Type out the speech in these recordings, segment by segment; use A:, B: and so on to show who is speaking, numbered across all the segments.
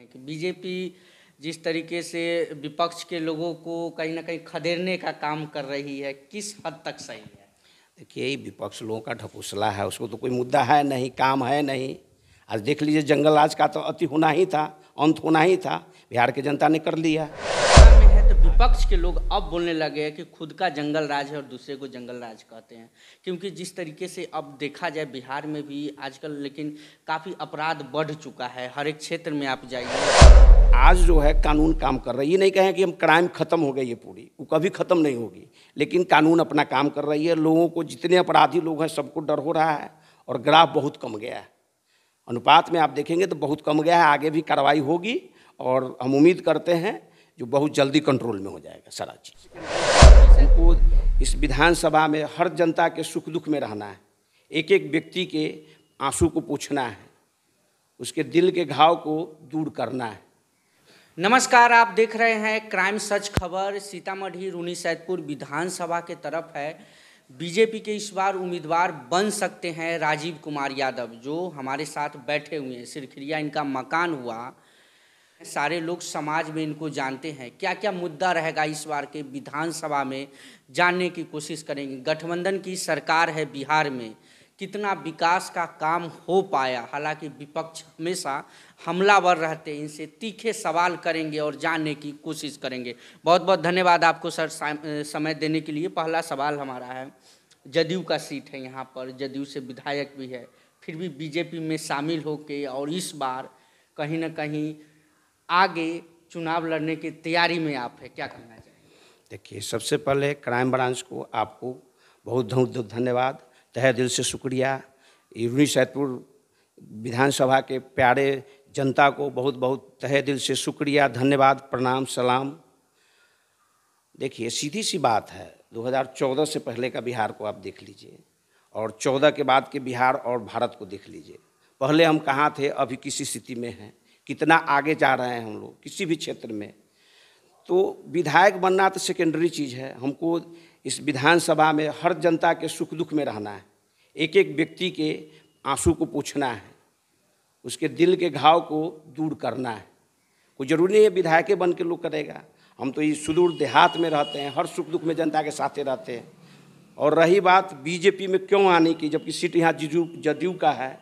A: कि बीजेपी जिस तरीके से विपक्ष के लोगों को कहीं ना कहीं खदेड़ने का काम कर रही है किस हद तक सही है
B: देखिए विपक्ष लोगों का ढकोसला है उसको तो कोई मुद्दा है नहीं काम है नहीं आज देख लीजिए जंगल आज का तो अति होना ही था अंत होना ही था बिहार की जनता ने कर लिया
A: विपक्ष के लोग अब बोलने लगे हैं कि खुद का जंगल राज है और दूसरे को जंगल राज कहते हैं क्योंकि जिस तरीके से अब देखा जाए बिहार में भी आजकल लेकिन काफ़ी अपराध बढ़ चुका है हर एक क्षेत्र में आप जाइए
B: आज जो है कानून काम कर रहा है ये नहीं कहें कि हम क्राइम खत्म हो गई है पूरी वो कभी ख़त्म नहीं होगी लेकिन कानून अपना काम कर रही है लोगों को जितने अपराधी लोग हैं सबको डर हो रहा है और ग्राफ बहुत कम गया है अनुपात में आप देखेंगे तो बहुत कम गया है आगे भी कार्रवाई होगी और हम उम्मीद करते हैं जो बहुत जल्दी कंट्रोल में हो जाएगा सारा चीज़ को इस विधानसभा में हर जनता के सुख दुख में रहना है एक एक व्यक्ति के आंसू को पूछना है उसके दिल के घाव को दूर
A: करना है नमस्कार आप देख रहे हैं क्राइम सच खबर सीतामढ़ी रूनी सैदपुर विधानसभा के तरफ है बीजेपी के इस बार उम्मीदवार बन सकते हैं राजीव कुमार यादव जो हमारे साथ बैठे हुए हैं सिरखिरिया इनका मकान हुआ सारे लोग समाज में इनको जानते हैं क्या क्या मुद्दा रहेगा इस बार के विधानसभा में जानने की कोशिश करेंगे गठबंधन की सरकार है बिहार में कितना विकास का काम हो पाया हालांकि विपक्ष हमेशा हमलावर रहते हैं इनसे तीखे सवाल करेंगे और जानने की कोशिश करेंगे बहुत बहुत धन्यवाद आपको सर समय देने के लिए पहला सवाल हमारा है जदयू का सीट है यहाँ पर जदयू से विधायक भी है फिर भी बीजेपी में शामिल होके और इस बार कहीं ना कहीं आगे चुनाव लड़ने की तैयारी में आप है क्या कहना चाहिए
B: देखिए सबसे पहले क्राइम ब्रांच को आपको बहुत बहुत धन्यवाद तहे दिल से शुक्रिया यूनी सैदपुर विधानसभा के प्यारे जनता को बहुत बहुत तहे दिल से शुक्रिया धन्यवाद प्रणाम सलाम देखिए सीधी सी बात है 2014 से पहले का बिहार को आप देख लीजिए और 14 के बाद के बिहार और भारत को देख लीजिए पहले हम कहाँ थे अभी किसी स्थिति में हैं कितना आगे जा रहे हैं हम लोग किसी भी क्षेत्र में तो विधायक बनना तो सेकेंडरी चीज़ है हमको इस विधानसभा में हर जनता के सुख दुख में रहना है एक एक व्यक्ति के आंसू को पूछना है उसके दिल के घाव को दूर करना है कोई जरूरी नहीं है विधायक बन के लोग करेगा हम तो ये सुदूर देहात में रहते हैं हर सुख दुख में जनता के साथ रहते हैं और रही बात बीजेपी में क्यों आने की जबकि सीट यहाँ जदयू का है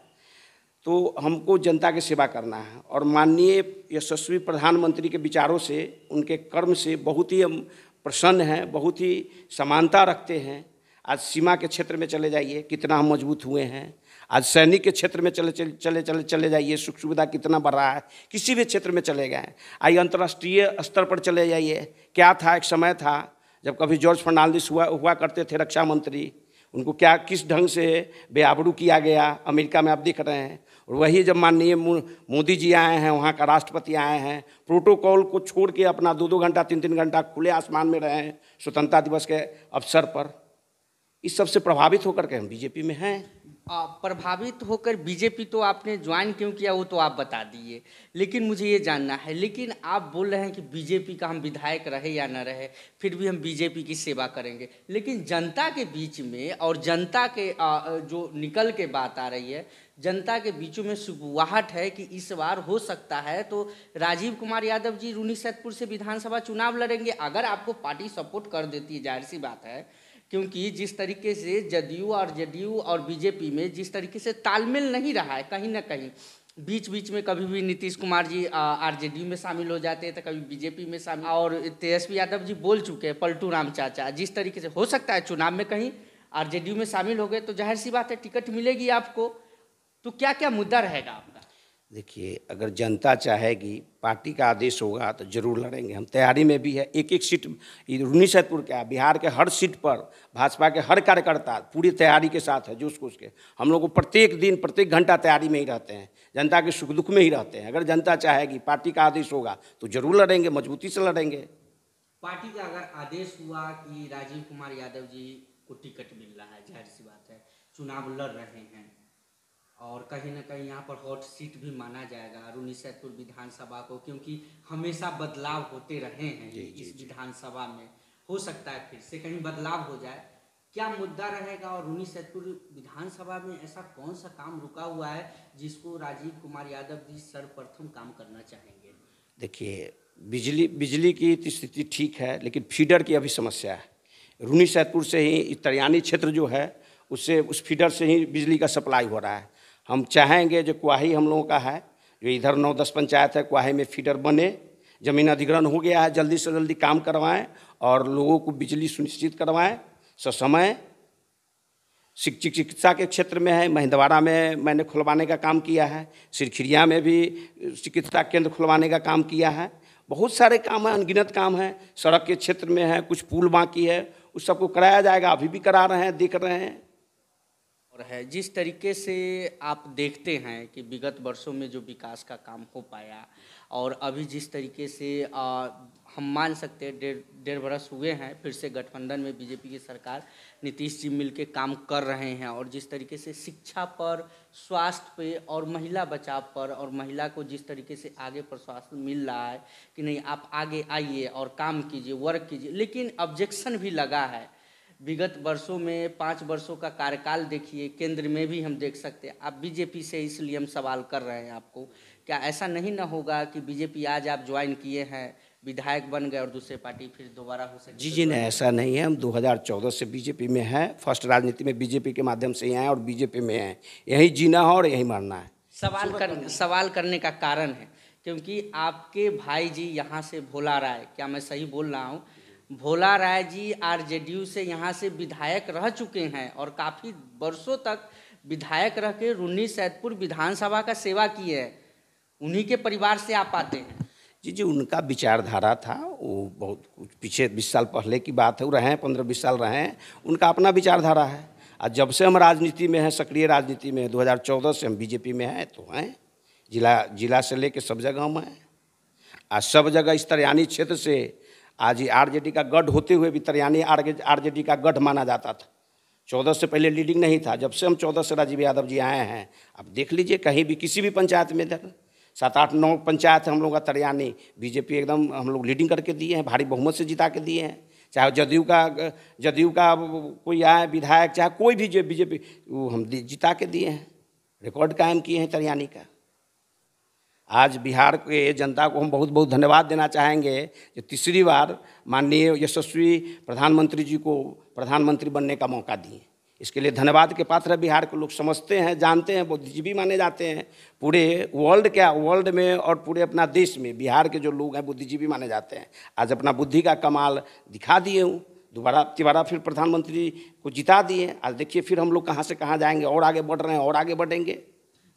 B: तो हमको जनता की सेवा करना है और माननीय यशस्वी प्रधानमंत्री के विचारों से उनके कर्म से बहुत ही हम प्रसन्न हैं बहुत ही समानता रखते हैं आज सीमा के क्षेत्र में चले जाइए कितना हम मजबूत हुए हैं आज सैनिक के क्षेत्र में चले चले चले चले चले जाइए सुख सुविधा कितना बढ़ रहा है किसी भी क्षेत्र में चले गए आइए अंतर्राष्ट्रीय स्तर पर चले जाइए क्या था एक समय था जब कभी जॉर्ज फर्नांडिस हुआ हुआ करते थे रक्षा मंत्री उनको क्या किस ढंग से बेआबरू किया गया अमेरिका में आप देख रहे हैं और वही जब माननीय मोदी जी आए हैं वहाँ का राष्ट्रपति आए हैं प्रोटोकॉल को छोड़ के अपना दो दो घंटा तीन तीन घंटा खुले आसमान में रहे हैं स्वतंत्रता दिवस के अवसर पर इस सबसे प्रभावित होकर के हम बीजेपी में हैं
A: प्रभावित होकर बीजेपी तो आपने ज्वाइन क्यों किया वो तो आप बता दिए लेकिन मुझे ये जानना है लेकिन आप बोल रहे हैं कि बीजेपी का हम विधायक रहे या ना रहे फिर भी हम बीजेपी की सेवा करेंगे लेकिन जनता के बीच में और जनता के जो निकल के बात आ रही है जनता के बीचों में सुबुवाहट है कि इस बार हो सकता है तो राजीव कुमार यादव जी रूनी सैदपुर से विधानसभा चुनाव लड़ेंगे अगर आपको पार्टी सपोर्ट कर देती है जाहिर सी बात है क्योंकि जिस तरीके से जदयू और जदयू और बीजेपी में जिस तरीके से तालमेल नहीं रहा है कहीं ना कहीं बीच बीच में कभी भी नीतीश कुमार जी आरजेडी में शामिल हो जाते हैं तो कभी बीजेपी में शामिल और तेजस्वी यादव जी बोल चुके हैं पलटू राम चाचा जिस तरीके से हो सकता है चुनाव में कहीं आरजेडी में शामिल हो गए तो जाहिर सी बात है टिकट मिलेगी आपको तो क्या क्या मुद्दा रहेगा
B: देखिए अगर जनता चाहेगी पार्टी का आदेश होगा तो जरूर लड़ेंगे हम तैयारी में भी है एक एक सीट रुनीसैदपुर के बिहार के हर सीट पर भाजपा के हर कार्यकर्ता पूरी तैयारी के साथ है जोश कुछ के हम लोग को प्रत्येक दिन प्रत्येक घंटा तैयारी में ही रहते हैं जनता के सुख दुख में ही रहते हैं अगर जनता चाहेगी पार्टी का आदेश होगा तो जरूर लड़ेंगे मजबूती से लड़ेंगे
A: पार्टी का अगर आदेश हुआ कि राजीव कुमार यादव जी को टिकट मिल रहा है जाहिर सी बात है चुनाव लड़ रहे हैं और कहीं ना कहीं यहाँ पर हॉट सीट भी माना जाएगा सैदपुर विधानसभा को क्योंकि हमेशा बदलाव होते रहे हैं जी, इस विधानसभा में हो सकता है फिर से कहीं बदलाव हो जाए क्या मुद्दा रहेगा और रूनी सैदपुर विधानसभा में ऐसा कौन सा काम रुका हुआ है जिसको राजीव कुमार यादव जी सर्वप्रथम काम करना चाहेंगे
B: देखिए बिजली बिजली की तो स्थिति ठीक है लेकिन फीडर की अभी समस्या है रूनी सैदपुर से ही तरियानी क्षेत्र जो है उससे उस फीडर से ही बिजली का सप्लाई हो रहा है हम चाहेंगे जो कुआही हम लोगों का है जो इधर नौ दस पंचायत है कुआही में फीडर बने जमीन अधिग्रहण हो गया है जल्दी से जल्दी काम करवाएं और लोगों को बिजली सुनिश्चित करवाएं ससमय शिक्षिक चिकित्सा के क्षेत्र में है महिंदवाड़ा में मैंने खुलवाने का काम किया है सिरखिरिया में भी चिकित्सा केंद्र खुलवाने का काम किया है बहुत सारे काम हैं अनगिनत काम हैं सड़क के क्षेत्र में है कुछ पुल बाकी है उस सबको कराया जाएगा अभी भी करा रहे हैं देख रहे हैं
A: और है जिस तरीके से आप देखते हैं कि विगत वर्षों में जो विकास का काम हो पाया और अभी जिस तरीके से आ, हम मान सकते हैं डेढ़ डेढ़ बरस हुए हैं फिर से गठबंधन में बीजेपी की सरकार नीतीश जी मिल काम कर रहे हैं और जिस तरीके से शिक्षा पर स्वास्थ्य पे और महिला बचाव पर और महिला को जिस तरीके से आगे पर स्वास्थ्य मिल रहा है कि नहीं आप आगे आइए और काम कीजिए वर्क कीजिए लेकिन ऑब्जेक्शन भी लगा है विगत वर्षों में पाँच वर्षों का कार्यकाल देखिए केंद्र में भी हम देख सकते हैं आप बीजेपी से इसलिए हम सवाल कर रहे हैं आपको क्या ऐसा नहीं ना होगा कि बीजेपी आज आप ज्वाइन किए हैं विधायक बन गए और दूसरे पार्टी फिर दोबारा हो सके जी
B: जी नहीं ऐसा नहीं है हम 2014 से बीजेपी में हैं फर्स्ट राजनीति में बीजेपी के माध्यम से यहाँ आए और बीजेपी में हैं यही जीना है और यही मरना है
A: सवाल कर सवाल करने का कारण है क्योंकि आपके भाई जी यहाँ से भोला राय क्या मैं सही बोल रहा हूँ भोला राय जी आरजेडीयू से यहाँ से विधायक रह चुके हैं और काफ़ी वर्षों तक विधायक रह के रून्नी सैदपुर विधानसभा का सेवा की है उन्हीं के परिवार से आप आते हैं
B: जी जी उनका विचारधारा था वो बहुत कुछ पीछे बीस साल पहले की बात है वो रहे हैं पंद्रह बीस साल रहे हैं उनका अपना विचारधारा है और जब से हम राजनीति में हैं सक्रिय राजनीति में 2014 से हम बीजेपी में हैं तो हैं जिला जिला से लेके सब जगह हम हैं आज सब जगह इस यानी क्षेत्र से आज ये आरजेडी का गढ़ होते हुए भी तरियानी आरजेडी का गढ़ माना जाता था चौदह से पहले लीडिंग नहीं था जब से हम चौदह से राजीव यादव जी आए हैं अब देख लीजिए कहीं भी किसी भी पंचायत में इधर सात आठ नौ पंचायत हम लोग का तरियानी बीजेपी एकदम हम लोग लीडिंग करके दिए हैं भारी बहुमत से जिता के दिए हैं चाहे जदयू का जदयू का कोई आए विधायक चाहे कोई भी जो बीजेपी वो हम जिता के दिए हैं रिकॉर्ड कायम किए हैं तरियानी का आज बिहार के जनता को हम बहुत बहुत धन्यवाद देना चाहेंगे जो तीसरी बार माननीय यशस्वी प्रधानमंत्री जी को प्रधानमंत्री बनने का मौका दिए इसके लिए धन्यवाद के पात्र बिहार के लोग समझते हैं जानते हैं बुद्धिजीवी माने जाते हैं पूरे वर्ल्ड क्या वर्ल्ड में और पूरे अपना देश में बिहार के जो लोग हैं बुद्धिजीवी माने जाते हैं आज अपना बुद्धि का कमाल दिखा दिए हूँ दोबारा तिबारा फिर प्रधानमंत्री को जिता दिए आज देखिए फिर हम लोग कहाँ से कहाँ जाएंगे और आगे बढ़ रहे हैं
A: और आगे बढ़ेंगे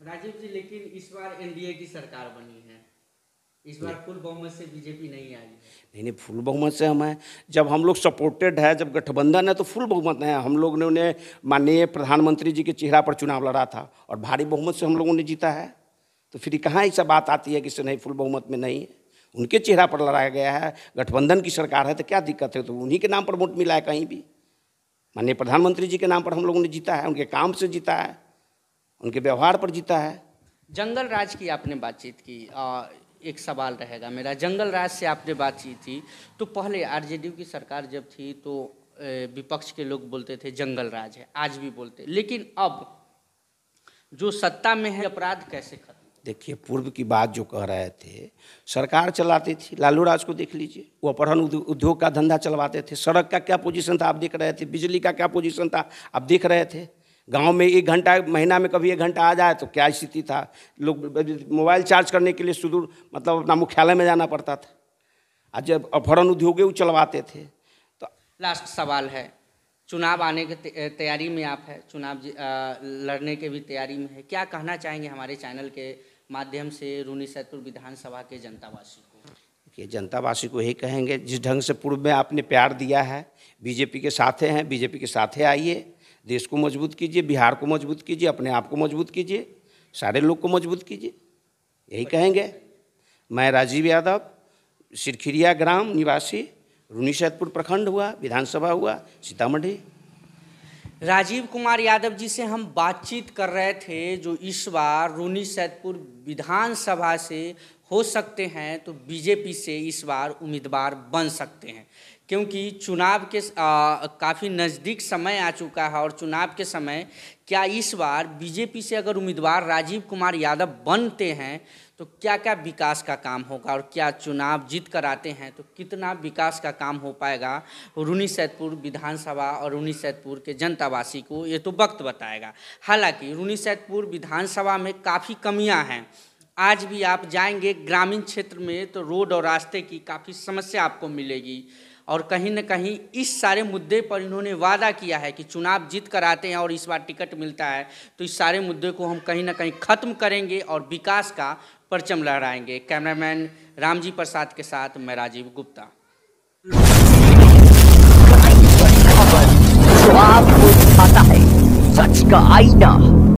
A: राजीव जी लेकिन इस बार एनडीए की सरकार बनी है इस बार फुल बहुमत से बीजेपी नहीं आई नहीं
B: नहीं फुल बहुमत से हम हैं जब हम लोग सपोर्टेड है जब गठबंधन है तो फुल बहुमत है हम लोग ने उन्हें माननीय प्रधानमंत्री जी के चेहरा पर चुनाव लड़ा था और भारी बहुमत से हम लोगों ने जीता है तो फिर कहाँ ऐसा बात आती है कि से नहीं फुल बहुमत में नहीं है उनके चेहरा पर लड़ाया गया है गठबंधन की सरकार है तो क्या दिक्कत है तो उन्हीं के नाम पर वोट मिला है कहीं भी माननीय प्रधानमंत्री जी के नाम पर हम लोगों ने जीता है उनके काम से जीता है उनके व्यवहार पर जीता है
A: जंगल राज की आपने बातचीत की आ, एक सवाल रहेगा मेरा जंगल राज से आपने बातचीत की तो पहले आरजेडी की सरकार जब थी तो विपक्ष के लोग बोलते थे जंगल राज है आज भी बोलते लेकिन अब जो सत्ता में है अपराध कैसे खत्म
B: देखिए पूर्व की बात जो कह रहे थे सरकार चलाती थी लालू राज को देख लीजिए वो अपहरण उद्योग का धंधा चलवाते थे सड़क का क्या पोजीशन था आप देख रहे थे बिजली का क्या पोजीशन था आप देख रहे थे गांव में एक घंटा महीना में कभी एक घंटा आ जाए तो क्या स्थिति था लोग मोबाइल चार्ज करने के लिए सुदूर मतलब अपना मुख्यालय में जाना पड़ता था आज जब अपहरण उद्योग वो चलवाते थे
A: तो लास्ट सवाल है चुनाव आने के तैयारी में आप है चुनाव लड़ने के भी तैयारी में है क्या कहना चाहेंगे हमारे चैनल के माध्यम से रूनी सैदपुर विधानसभा के जनतावासी को
B: कि जनतावासी को यही कहेंगे जिस ढंग से पूर्व में आपने प्यार दिया है बीजेपी के साथ हैं बीजेपी के साथ आइए देश को मजबूत कीजिए बिहार को मजबूत कीजिए अपने आप को मजबूत कीजिए सारे लोग को मजबूत कीजिए यही कहेंगे मैं राजीव यादव सिरखिरिया ग्राम निवासी रूनीसैदपुर प्रखंड हुआ विधानसभा हुआ सीतामढ़ी
A: राजीव कुमार यादव जी से हम बातचीत कर रहे थे जो इस बार रूनी सैदपुर विधानसभा से हो सकते हैं तो बीजेपी से इस बार उम्मीदवार बन सकते हैं क्योंकि चुनाव के काफ़ी नज़दीक समय आ चुका है और चुनाव के समय क्या इस बार बीजेपी से अगर उम्मीदवार राजीव कुमार यादव बनते हैं तो क्या क्या विकास का काम होगा और क्या चुनाव जीत कर आते हैं तो कितना विकास का काम हो पाएगा रूनी सैदपुर विधानसभा और रूनी सैदपुर के जनतावासी को ये तो वक्त बताएगा हालांकि रूनी सैदपुर विधानसभा में काफ़ी कमियां हैं आज भी आप जाएंगे ग्रामीण क्षेत्र में तो रोड और रास्ते की काफ़ी समस्या आपको मिलेगी और कहीं ना कहीं इस सारे मुद्दे पर इन्होंने वादा किया है कि चुनाव जीत कर आते हैं और इस बार टिकट मिलता है तो इस सारे मुद्दे को हम कहीं ना कहीं ख़त्म करेंगे और विकास का परचम लहराएंगे कैमरामैन रामजी प्रसाद के साथ मैं राजीव गुप्ता आपको है सच का आईना